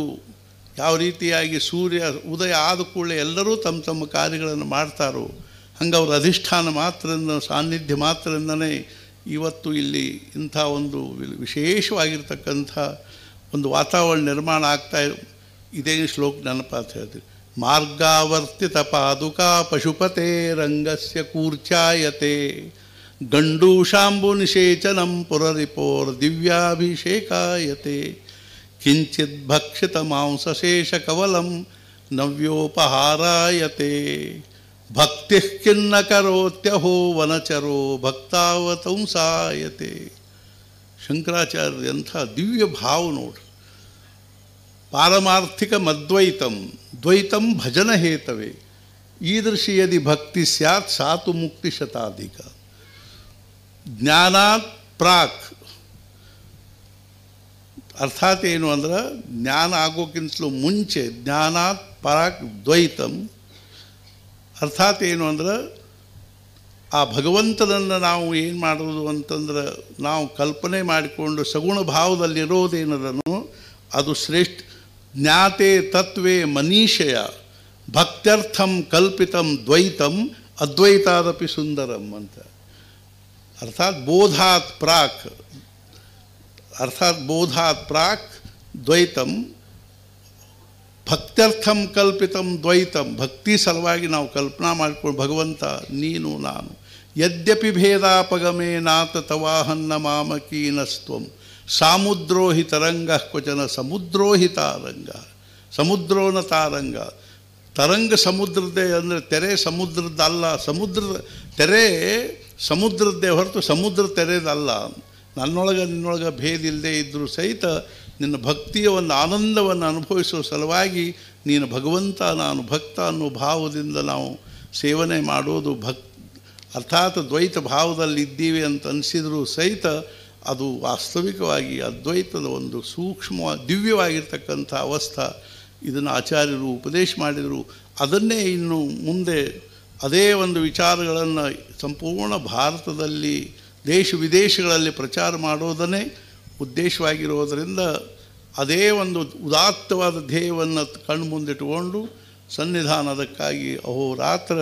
ಯಾವ ರೀತಿಯಾಗಿ ಸೂರ್ಯ ಉದಯ ಆದ ಕೂಡಲೇ ಎಲ್ಲರೂ ತಮ್ಮ ತಮ್ಮ ಕಾರ್ಯಗಳನ್ನು ಮಾಡ್ತಾರೋ ಹಂಗೆ ಅವರ ಅಧಿಷ್ಠಾನ ಮಾತ್ರದಿಂದ ಸಾನ್ನಿಧ್ಯ ಮಾತ್ರದಿಂದನೇ ಇವತ್ತು ಇಲ್ಲಿ ಇಂಥ ಒಂದು ವಿಶೇಷವಾಗಿರ್ತಕ್ಕಂಥ ಒಂದು ವಾತಾವರಣ ನಿರ್ಮಾಣ ಆಗ್ತಾ ಇದೇ ಶ್ಲೋಕ ಅಂತ ಹೇಳ್ತೀವಿ ಮಾರ್ಗಾವರ್ತಿತ ಪಾದುಕಾ ಪಶುಪತೆ ರಂಗಸ್ಯ ಕೂರ್ಚಾಯತೆ गण्डूषाम्बुनिषेचनं पुररिपोर्दिव्याभिषेकायते किञ्चिद्भक्षितमांसशेषकवलं नव्योपहारायते भक्ति किन्न करोत्यहो वनचरो भक्तावतंसायते दिव्य भाव नोट पारमार्थिक मद्वैतम द्वैतम भजन हेतवे ईदृशी यदि भक्ति ಭಕ್ತಿ सा तो मुक्ति शताधिका ಜ್ಞಾನಾತ್ ಪ್ರಾಕ್ ಅರ್ಥಾತ್ ಏನು ಅಂದ್ರೆ ಜ್ಞಾನ ಆಗೋಕ್ಕಿಂತಲೂ ಮುಂಚೆ ಜ್ಞಾನಾತ್ ಪರಾಕ್ ದ್ವೈತಂ ಅರ್ಥಾತ್ ಏನು ಅಂದ್ರೆ ಆ ಭಗವಂತನನ್ನು ನಾವು ಏನು ಮಾಡೋದು ಅಂತಂದ್ರೆ ನಾವು ಕಲ್ಪನೆ ಮಾಡಿಕೊಂಡು ಸಗುಣ ಭಾವದಲ್ಲಿರೋದೇನದನು ಅದು ಶ್ರೇಷ್ಠ ಜ್ಞಾತೆ ತತ್ವೇ ಮನೀಷಯ ಭಕ್ತ್ಯರ್ಥಂ ಕಲ್ಪಿತಂ ದ್ವೈತಂ ಅದ್ವೈತಾದಪಿ ಸುಂದರಂ ಅಂತ ಅರ್ಥಾತ್ ಬೋಧಾತ್ ಪ್ರಾಕ್ ಅರ್ಥಾತ್ ಬೋಧಾತ್ ಪ್ರಾಕ್ ದ್ವೈತಂ ಭಕ್ತ್ಯರ್ಥಂ ಕಲ್ಪಿತಂ ದ್ವೈತಂ ಭಕ್ತಿ ಸಲುವಾಗಿ ನಾವು ಕಲ್ಪನಾ ಮಾಡಿಕೊಂಡು ಭಗವಂತ ನೀನು ನಾನು ಯದ್ಯಪಿ ಭೇದಾಪಗಮೇ ನಾತ ತವಾಹನ್ನ ಮಾಮಕೀನಸ್ತ್ವಂ ಸಾಮುದ್ರೋಹಿ ತರಂಗ ಕ್ವಚನ ಸಮುದ್ರೋಹಿ ತಾರಂಗ ಸಮುದ್ರೋನ ತಾರಂಗ ತರಂಗ ಸಮುದ್ರದೇ ಅಂದರೆ ತೆರೆ ಸಮುದ್ರದಲ್ಲ ಸಮುದ್ರದ ತೆರೆ ಸಮುದ್ರದ್ದೇ ಹೊರತು ಸಮುದ್ರ ತೆರೆದಲ್ಲ ನನ್ನೊಳಗೆ ನಿನ್ನೊಳಗೆ ಭೇದ ಇದ್ದರೂ ಸಹಿತ ನಿನ್ನ ಭಕ್ತಿಯ ಒಂದು ಆನಂದವನ್ನು ಅನುಭವಿಸುವ ಸಲುವಾಗಿ ನೀನು ಭಗವಂತ ನಾನು ಭಕ್ತ ಅನ್ನೋ ಭಾವದಿಂದ ನಾವು ಸೇವನೆ ಮಾಡೋದು ಭಕ್ ಅರ್ಥಾತ್ ದ್ವೈತ ಭಾವದಲ್ಲಿ ಅಂತ ಅನಿಸಿದರೂ ಸಹಿತ ಅದು ವಾಸ್ತವಿಕವಾಗಿ ಅದ್ವೈತದ ಒಂದು ಸೂಕ್ಷ್ಮ ದಿವ್ಯವಾಗಿರ್ತಕ್ಕಂಥ ಅವಸ್ಥ ಇದನ್ನು ಆಚಾರ್ಯರು ಉಪದೇಶ ಮಾಡಿದರು ಅದನ್ನೇ ಇನ್ನು ಮುಂದೆ ಅದೇ ಒಂದು ವಿಚಾರಗಳನ್ನು ಸಂಪೂರ್ಣ ಭಾರತದಲ್ಲಿ ದೇಶ ವಿದೇಶಗಳಲ್ಲಿ ಪ್ರಚಾರ ಮಾಡೋದನ್ನೇ ಉದ್ದೇಶವಾಗಿರೋದರಿಂದ ಅದೇ ಒಂದು ಉದಾತ್ತವಾದ ಧ್ಯೇಯವನ್ನು ಕಣ್ಣು ಮುಂದಿಟ್ಟುಕೊಂಡು ಸನ್ನಿಧಾನದಕ್ಕಾಗಿ ಅಹೋರಾತ್ರ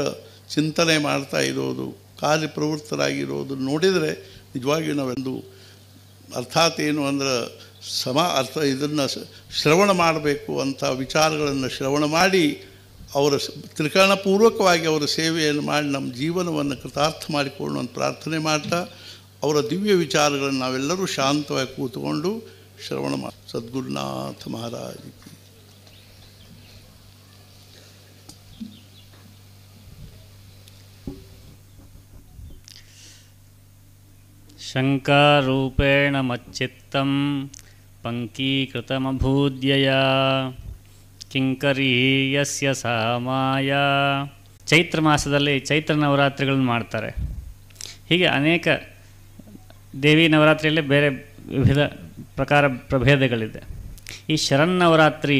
ಚಿಂತನೆ ಮಾಡ್ತಾ ಇರೋದು ಕಾರ್ಯಪ್ರವೃತ್ತರಾಗಿರೋದು ನೋಡಿದರೆ ನಿಜವಾಗಿಯೂ ನಾವೆಂದು ಅರ್ಥಾತ್ ಏನು ಅಂದ್ರೆ ಸಮ ಅರ್ಥ ಇದನ್ನು ಶ್ರವಣ ಮಾಡಬೇಕು ಅಂತ ವಿಚಾರಗಳನ್ನು ಶ್ರವಣ ಮಾಡಿ ಅವರ ತ್ರಿಕರಣಪೂರ್ವಕವಾಗಿ ಅವರ ಸೇವೆಯನ್ನು ಮಾಡಿ ನಮ್ಮ ಜೀವನವನ್ನು ಕೃತಾರ್ಥ ಮಾಡಿಕೊಳ್ಳುವಂಥ ಪ್ರಾರ್ಥನೆ ಮಾಡ್ತಾ ಅವರ ದಿವ್ಯ ವಿಚಾರಗಳನ್ನು ನಾವೆಲ್ಲರೂ ಶಾಂತವಾಗಿ ಕೂತ್ಕೊಂಡು ಶ್ರವಣ ಮಾ ಸದ್ಗುರುನಾಥ ಮಹಾರಾಜ ಶಂಕಾರೂಪೇಣ मच्चित्तं पङ्कीकृतमभूद्यया ಕಿಂಕರಿ ಯಸ್ಯ ಸಾಮಾಯ ಚೈತ್ರ ಮಾಸದಲ್ಲಿ ಚೈತ್ರ ನವರಾತ್ರಿಗಳನ್ನು ಮಾಡ್ತಾರೆ ಹೀಗೆ ಅನೇಕ ದೇವಿ ನವರಾತ್ರಿಯಲ್ಲೇ ಬೇರೆ ವಿವಿಧ ಪ್ರಕಾರ ಪ್ರಭೇದಗಳಿದೆ ಈ ನವರಾತ್ರಿ.